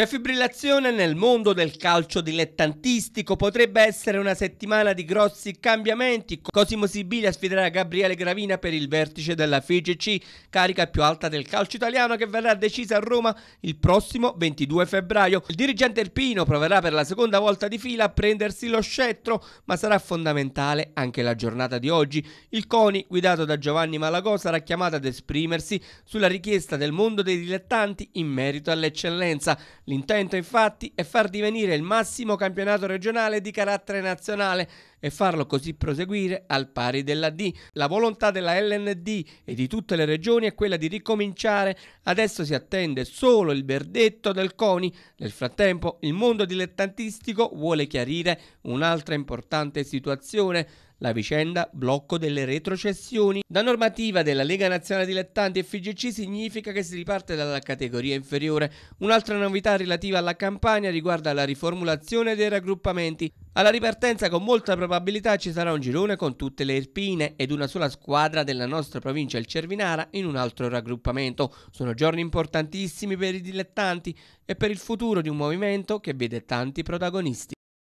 C'è fibrillazione nel mondo del calcio dilettantistico, potrebbe essere una settimana di grossi cambiamenti. Cosimo Sibilia sfiderà Gabriele Gravina per il vertice della FIGC, carica più alta del calcio italiano che verrà decisa a Roma il prossimo 22 febbraio. Il dirigente Erpino proverà per la seconda volta di fila a prendersi lo scettro, ma sarà fondamentale anche la giornata di oggi. Il CONI, guidato da Giovanni Malagò, sarà chiamato ad esprimersi sulla richiesta del mondo dei dilettanti in merito all'eccellenza. L'intento infatti è far divenire il massimo campionato regionale di carattere nazionale e farlo così proseguire al pari della D. La volontà della LND e di tutte le regioni è quella di ricominciare, adesso si attende solo il verdetto del CONI. Nel frattempo il mondo dilettantistico vuole chiarire un'altra importante situazione la vicenda blocco delle retrocessioni. Da normativa della Lega Nazionale Dilettanti FGC significa che si riparte dalla categoria inferiore. Un'altra novità relativa alla campagna riguarda la riformulazione dei raggruppamenti. Alla ripartenza con molta probabilità ci sarà un girone con tutte le Irpine ed una sola squadra della nostra provincia, il Cervinara, in un altro raggruppamento. Sono giorni importantissimi per i dilettanti e per il futuro di un movimento che vede tanti protagonisti.